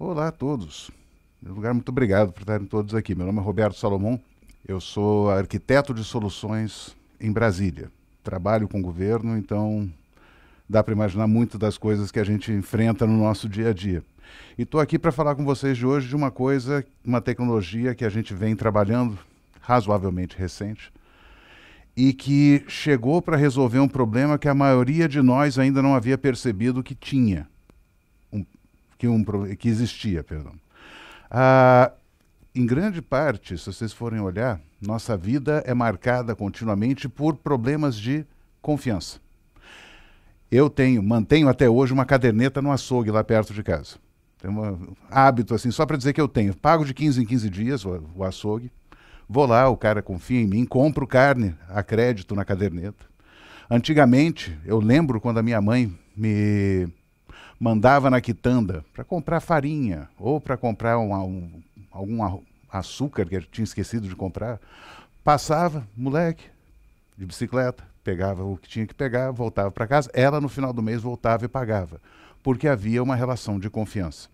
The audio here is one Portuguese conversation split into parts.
Olá a todos. Meu lugar, muito obrigado por estarem todos aqui. Meu nome é Roberto Salomão, eu sou arquiteto de soluções em Brasília. Trabalho com governo, então dá para imaginar muito das coisas que a gente enfrenta no nosso dia a dia. E estou aqui para falar com vocês de hoje de uma coisa, uma tecnologia que a gente vem trabalhando razoavelmente recente e que chegou para resolver um problema que a maioria de nós ainda não havia percebido que tinha que, um, que existia, perdão. Ah, em grande parte, se vocês forem olhar, nossa vida é marcada continuamente por problemas de confiança. Eu tenho, mantenho até hoje uma caderneta no açougue lá perto de casa. Tem um hábito assim, só para dizer que eu tenho. Pago de 15 em 15 dias o, o açougue. Vou lá, o cara confia em mim, compro carne a crédito na caderneta. Antigamente, eu lembro quando a minha mãe me mandava na quitanda para comprar farinha ou para comprar um, um, algum açúcar que ele tinha esquecido de comprar. Passava, moleque, de bicicleta, pegava o que tinha que pegar, voltava para casa. Ela, no final do mês, voltava e pagava, porque havia uma relação de confiança.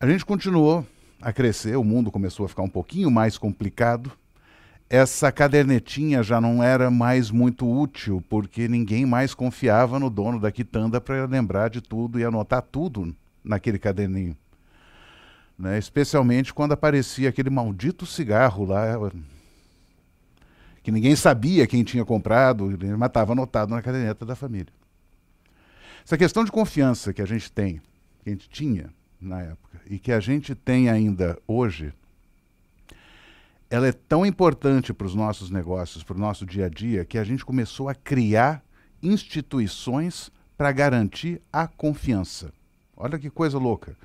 A gente continuou a crescer, o mundo começou a ficar um pouquinho mais complicado essa cadernetinha já não era mais muito útil, porque ninguém mais confiava no dono da quitanda para lembrar de tudo e anotar tudo naquele caderninho. Né? Especialmente quando aparecia aquele maldito cigarro lá, que ninguém sabia quem tinha comprado, né? mas estava anotado na caderneta da família. Essa questão de confiança que a gente tem, que a gente tinha na época, e que a gente tem ainda hoje, ela é tão importante para os nossos negócios, para o nosso dia a dia, que a gente começou a criar instituições para garantir a confiança. Olha que coisa louca.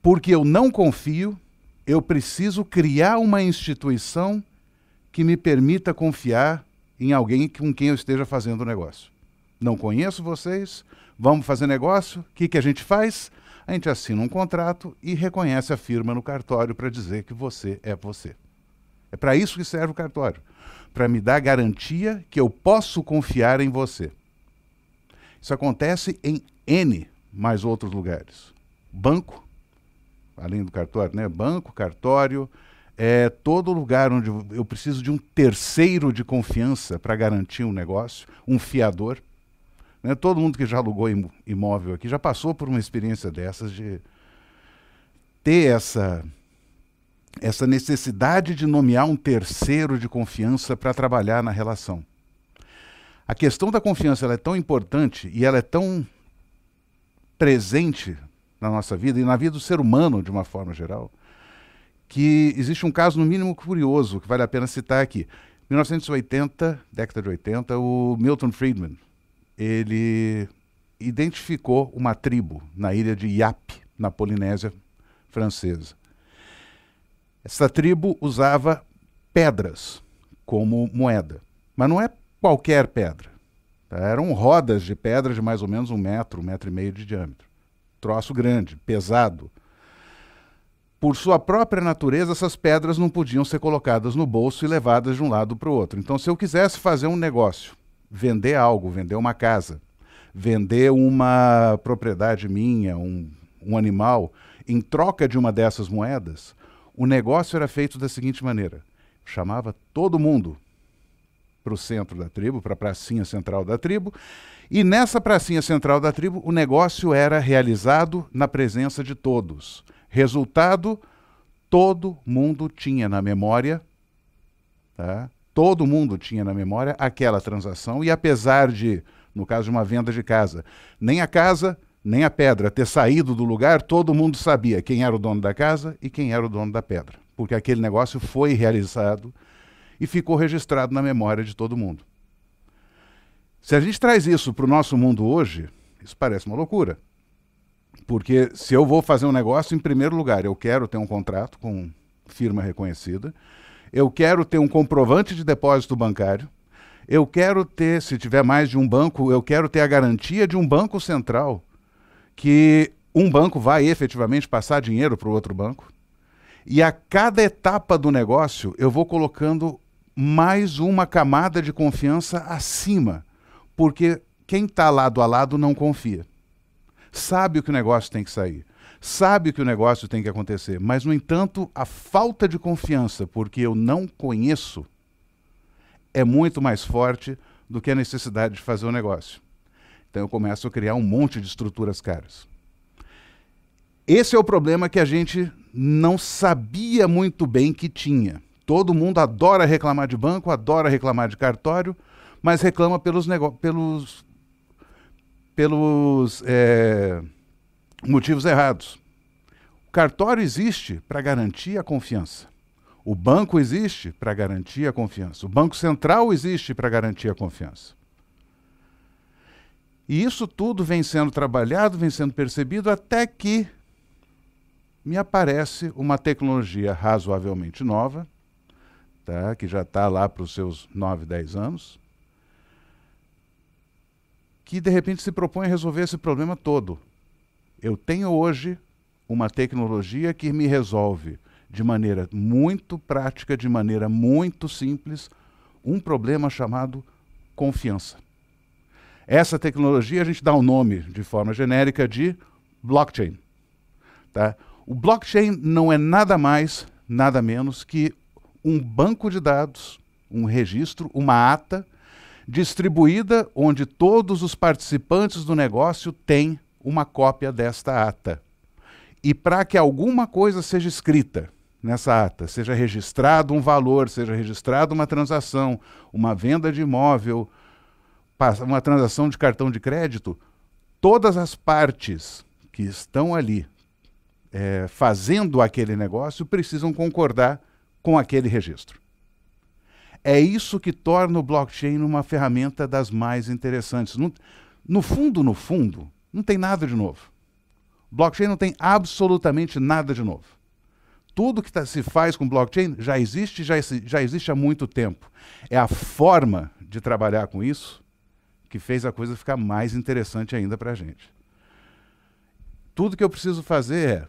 Porque eu não confio, eu preciso criar uma instituição que me permita confiar em alguém com quem eu esteja fazendo negócio. Não conheço vocês, vamos fazer negócio, o que, que a gente faz? A gente assina um contrato e reconhece a firma no cartório para dizer que você é você. É para isso que serve o cartório para me dar garantia que eu posso confiar em você. Isso acontece em N mais outros lugares. Banco, além do cartório, né? Banco, cartório, é todo lugar onde eu preciso de um terceiro de confiança para garantir um negócio, um fiador. Né? Todo mundo que já alugou imóvel aqui já passou por uma experiência dessas de ter essa essa necessidade de nomear um terceiro de confiança para trabalhar na relação. A questão da confiança é tão importante e ela é tão presente na nossa vida e na vida do ser humano de uma forma geral, que existe um caso no mínimo curioso que vale a pena citar aqui. 1980, década de 80, o Milton Friedman, ele identificou uma tribo na ilha de Yap, na Polinésia francesa. Essa tribo usava pedras como moeda, mas não é qualquer pedra. Tá? Eram rodas de pedra de mais ou menos um metro, um metro e meio de diâmetro. Troço grande, pesado. Por sua própria natureza, essas pedras não podiam ser colocadas no bolso e levadas de um lado para o outro. Então, se eu quisesse fazer um negócio, vender algo, vender uma casa, vender uma propriedade minha, um, um animal, em troca de uma dessas moedas, o negócio era feito da seguinte maneira: chamava todo mundo para o centro da tribo, para a pracinha central da tribo, e nessa pracinha central da tribo o negócio era realizado na presença de todos. Resultado: todo mundo tinha na memória, tá? todo mundo tinha na memória aquela transação, e apesar de, no caso de uma venda de casa, nem a casa, nem a pedra ter saído do lugar, todo mundo sabia quem era o dono da casa e quem era o dono da pedra, porque aquele negócio foi realizado e ficou registrado na memória de todo mundo. Se a gente traz isso para o nosso mundo hoje, isso parece uma loucura. Porque se eu vou fazer um negócio, em primeiro lugar, eu quero ter um contrato com firma reconhecida, eu quero ter um comprovante de depósito bancário, eu quero ter, se tiver mais de um banco, eu quero ter a garantia de um banco central que um banco vai efetivamente passar dinheiro para o outro banco. E a cada etapa do negócio, eu vou colocando mais uma camada de confiança acima. Porque quem está lado a lado não confia. Sabe o que o negócio tem que sair. Sabe que o negócio tem que acontecer. Mas, no entanto, a falta de confiança, porque eu não conheço, é muito mais forte do que a necessidade de fazer o negócio. Então eu começo a criar um monte de estruturas caras. Esse é o problema que a gente não sabia muito bem que tinha. Todo mundo adora reclamar de banco, adora reclamar de cartório, mas reclama pelos, pelos, pelos é, motivos errados. O cartório existe para garantir a confiança. O banco existe para garantir a confiança. O Banco Central existe para garantir a confiança. E isso tudo vem sendo trabalhado, vem sendo percebido, até que me aparece uma tecnologia razoavelmente nova, tá, que já está lá para os seus 9, 10 anos, que de repente se propõe a resolver esse problema todo. Eu tenho hoje uma tecnologia que me resolve de maneira muito prática, de maneira muito simples, um problema chamado confiança. Essa tecnologia a gente dá o um nome de forma genérica de blockchain. Tá? O blockchain não é nada mais, nada menos que um banco de dados, um registro, uma ata distribuída onde todos os participantes do negócio têm uma cópia desta ata. E para que alguma coisa seja escrita nessa ata, seja registrado um valor, seja registrado uma transação, uma venda de imóvel, uma transação de cartão de crédito, todas as partes que estão ali é, fazendo aquele negócio precisam concordar com aquele registro. É isso que torna o blockchain uma ferramenta das mais interessantes. No, no fundo, no fundo, não tem nada de novo. Blockchain não tem absolutamente nada de novo. Tudo que tá, se faz com blockchain já existe, já, já existe há muito tempo. É a forma de trabalhar com isso que fez a coisa ficar mais interessante ainda para a gente. Tudo que eu preciso fazer é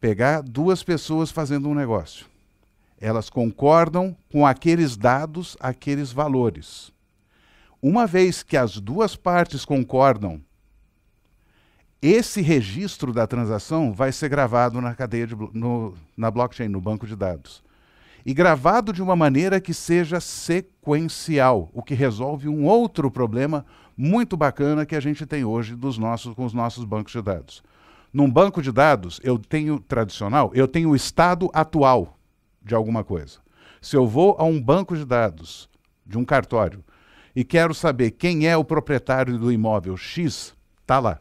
pegar duas pessoas fazendo um negócio. Elas concordam com aqueles dados, aqueles valores. Uma vez que as duas partes concordam, esse registro da transação vai ser gravado na cadeia de, no, na blockchain, no banco de dados e gravado de uma maneira que seja sequencial, o que resolve um outro problema muito bacana que a gente tem hoje dos nossos, com os nossos bancos de dados. Num banco de dados, eu tenho tradicional, eu tenho o estado atual de alguma coisa. Se eu vou a um banco de dados, de um cartório, e quero saber quem é o proprietário do imóvel X, tá lá.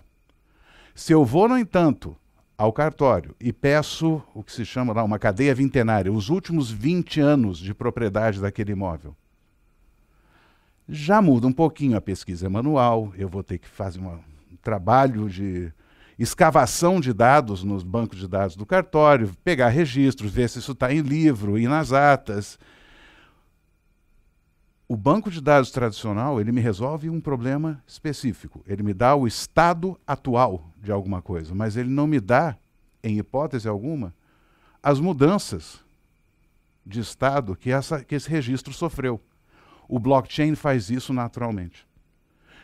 Se eu vou, no entanto, ao cartório e peço o que se chama lá uma cadeia vintenária, os últimos 20 anos de propriedade daquele imóvel. Já muda um pouquinho a pesquisa manual, eu vou ter que fazer uma, um trabalho de escavação de dados nos bancos de dados do cartório, pegar registros, ver se isso está em livro e nas atas o banco de dados tradicional, ele me resolve um problema específico. Ele me dá o estado atual de alguma coisa, mas ele não me dá, em hipótese alguma, as mudanças de estado que, essa, que esse registro sofreu. O blockchain faz isso naturalmente.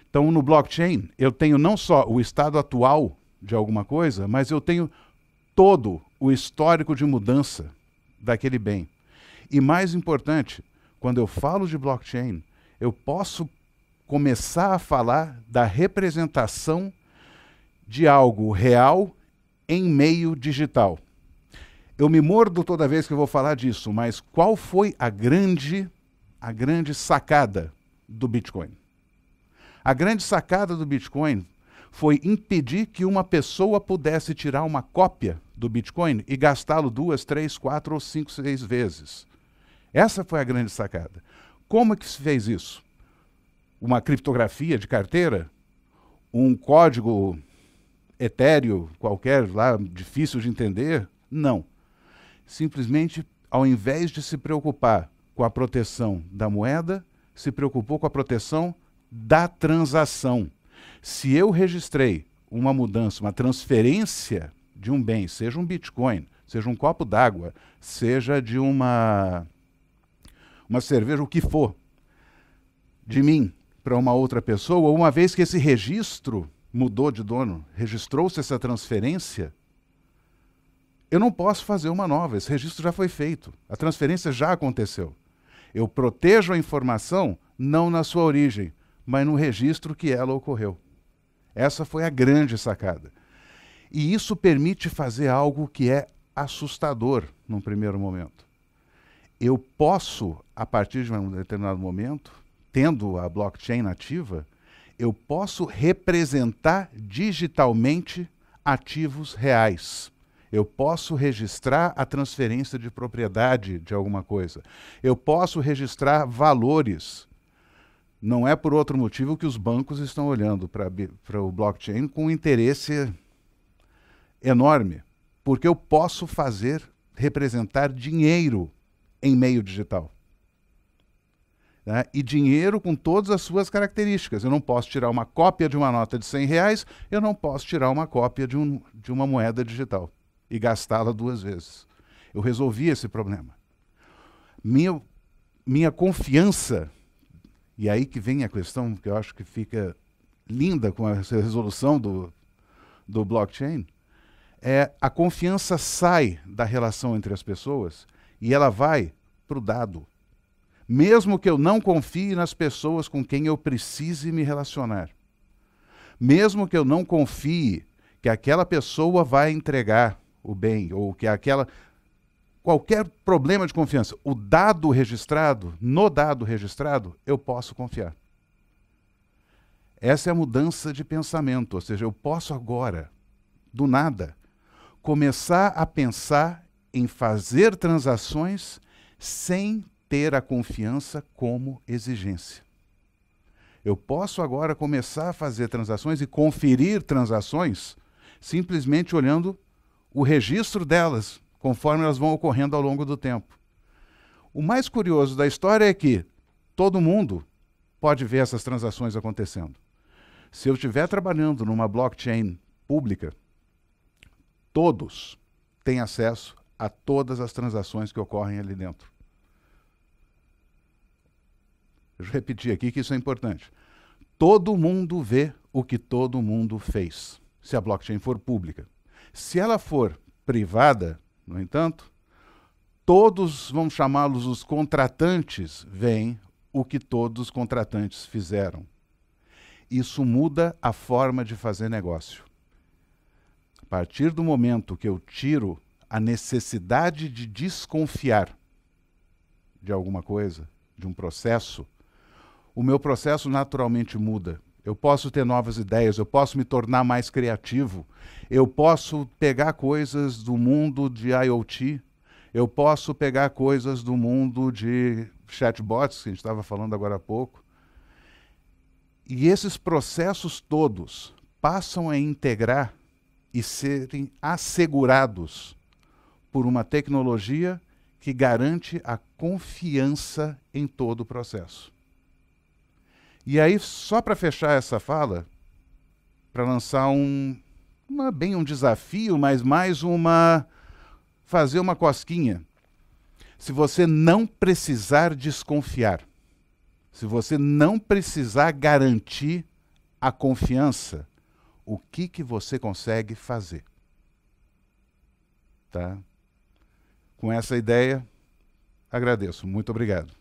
Então, no blockchain, eu tenho não só o estado atual de alguma coisa, mas eu tenho todo o histórico de mudança daquele bem. E mais importante, quando eu falo de blockchain, eu posso começar a falar da representação de algo real em meio digital. Eu me mordo toda vez que eu vou falar disso, mas qual foi a grande a grande sacada do Bitcoin? A grande sacada do Bitcoin foi impedir que uma pessoa pudesse tirar uma cópia do Bitcoin e gastá-lo duas, três, quatro ou cinco, seis vezes. Essa foi a grande sacada. Como é que se fez isso? Uma criptografia de carteira? Um código etéreo qualquer lá, difícil de entender? Não. Simplesmente, ao invés de se preocupar com a proteção da moeda, se preocupou com a proteção da transação. Se eu registrei uma mudança, uma transferência de um bem, seja um Bitcoin, seja um copo d'água, seja de uma uma cerveja, o que for, de mim para uma outra pessoa, uma vez que esse registro mudou de dono, registrou-se essa transferência, eu não posso fazer uma nova. Esse registro já foi feito, a transferência já aconteceu. Eu protejo a informação não na sua origem, mas no registro que ela ocorreu. Essa foi a grande sacada. E isso permite fazer algo que é assustador num primeiro momento eu posso, a partir de um determinado momento, tendo a blockchain nativa, eu posso representar digitalmente ativos reais. Eu posso registrar a transferência de propriedade de alguma coisa. Eu posso registrar valores. Não é por outro motivo que os bancos estão olhando para o blockchain com interesse enorme, porque eu posso fazer representar dinheiro em meio digital. Né? E dinheiro com todas as suas características. Eu não posso tirar uma cópia de uma nota de 100 reais, eu não posso tirar uma cópia de, um, de uma moeda digital e gastá-la duas vezes. Eu resolvi esse problema. Minha, minha confiança, e aí que vem a questão que eu acho que fica linda com a resolução do, do blockchain, é a confiança sai da relação entre as pessoas e ela vai para o dado. Mesmo que eu não confie nas pessoas com quem eu precise me relacionar. Mesmo que eu não confie que aquela pessoa vai entregar o bem ou que aquela qualquer problema de confiança, o dado registrado, no dado registrado, eu posso confiar. Essa é a mudança de pensamento, ou seja, eu posso agora, do nada, começar a pensar em fazer transações sem ter a confiança como exigência. Eu posso agora começar a fazer transações e conferir transações simplesmente olhando o registro delas, conforme elas vão ocorrendo ao longo do tempo. O mais curioso da história é que todo mundo pode ver essas transações acontecendo. Se eu estiver trabalhando numa blockchain pública, todos têm acesso a todas as transações que ocorrem ali dentro. Deixa eu repetir aqui que isso é importante. Todo mundo vê o que todo mundo fez, se a blockchain for pública. Se ela for privada, no entanto, todos vão chamá-los os contratantes, veem o que todos os contratantes fizeram. Isso muda a forma de fazer negócio. A partir do momento que eu tiro a necessidade de desconfiar de alguma coisa, de um processo, o meu processo naturalmente muda. Eu posso ter novas ideias, eu posso me tornar mais criativo, eu posso pegar coisas do mundo de IoT, eu posso pegar coisas do mundo de chatbots, que a gente estava falando agora há pouco. E esses processos todos passam a integrar e serem assegurados por uma tecnologia que garante a confiança em todo o processo. E aí, só para fechar essa fala, para lançar um, bem um desafio, mas mais uma. fazer uma cosquinha. Se você não precisar desconfiar, se você não precisar garantir a confiança, o que, que você consegue fazer? Tá? Com essa ideia, agradeço. Muito obrigado.